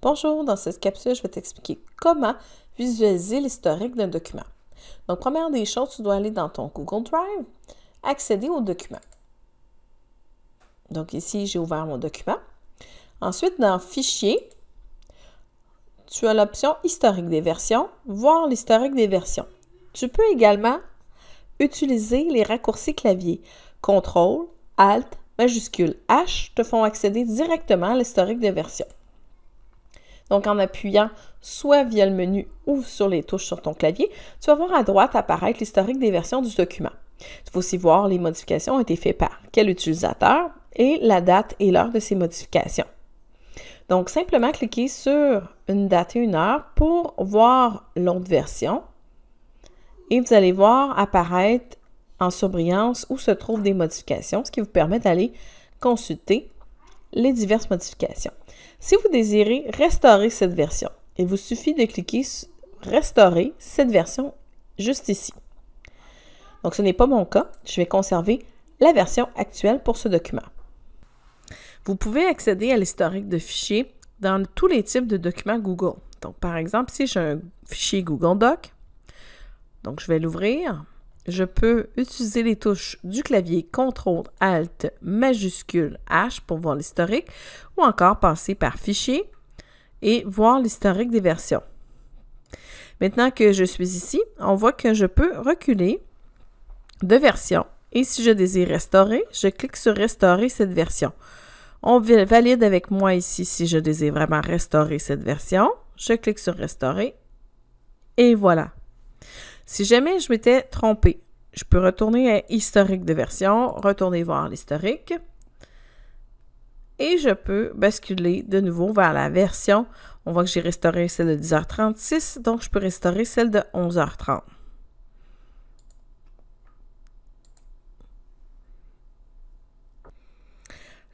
Bonjour, dans cette capsule, je vais t'expliquer comment visualiser l'historique d'un document. Donc, première des choses, tu dois aller dans ton Google Drive, accéder au document. Donc, ici, j'ai ouvert mon document. Ensuite, dans Fichier, tu as l'option Historique des versions, voir l'historique des versions. Tu peux également utiliser les raccourcis clavier. CTRL, ALT, majuscule H te font accéder directement à l'historique des versions. Donc en appuyant soit via le menu ou sur les touches sur ton clavier, tu vas voir à droite apparaître l'historique des versions du document. Tu vas aussi voir les modifications ont été faites par quel utilisateur et la date et l'heure de ces modifications. Donc simplement cliquer sur une date et une heure pour voir l'autre version et vous allez voir apparaître en surbrillance où se trouvent des modifications, ce qui vous permet d'aller consulter les diverses modifications. Si vous désirez restaurer cette version, il vous suffit de cliquer sur Restaurer cette version juste ici. Donc ce n'est pas mon cas, je vais conserver la version actuelle pour ce document. Vous pouvez accéder à l'historique de fichiers dans tous les types de documents Google. Donc par exemple, si j'ai un fichier Google Doc, donc je vais l'ouvrir je peux utiliser les touches du clavier CTRL ALT majuscule H pour voir l'historique ou encore passer par fichier et voir l'historique des versions. Maintenant que je suis ici, on voit que je peux reculer de versions. et si je désire restaurer, je clique sur restaurer cette version. On valide avec moi ici si je désire vraiment restaurer cette version. Je clique sur restaurer et voilà. Si jamais je m'étais trompé, je peux retourner à historique de version, retourner voir l'historique. Et je peux basculer de nouveau vers la version. On voit que j'ai restauré celle de 10h36, donc je peux restaurer celle de 11h30.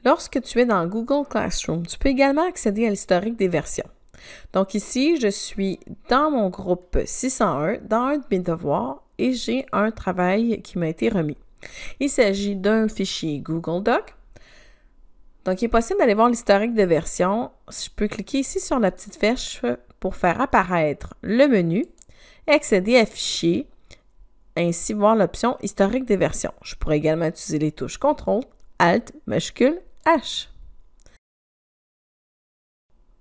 Lorsque tu es dans Google Classroom, tu peux également accéder à l'historique des versions. Donc ici, je suis dans mon groupe 601, dans un de mes devoirs, et j'ai un travail qui m'a été remis. Il s'agit d'un fichier Google Doc. Donc, il est possible d'aller voir l'historique des versions. Je peux cliquer ici sur la petite flèche pour faire apparaître le menu, accéder à Fichier, ainsi voir l'option Historique des versions. Je pourrais également utiliser les touches CTRL, ALT, majuscule, H.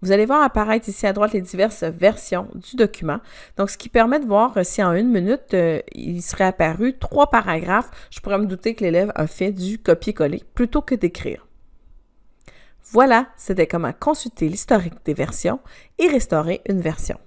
Vous allez voir apparaître ici à droite les diverses versions du document. Donc, ce qui permet de voir euh, si en une minute, euh, il serait apparu trois paragraphes. Je pourrais me douter que l'élève a fait du copier-coller plutôt que d'écrire. Voilà, c'était comment consulter l'historique des versions et restaurer une version.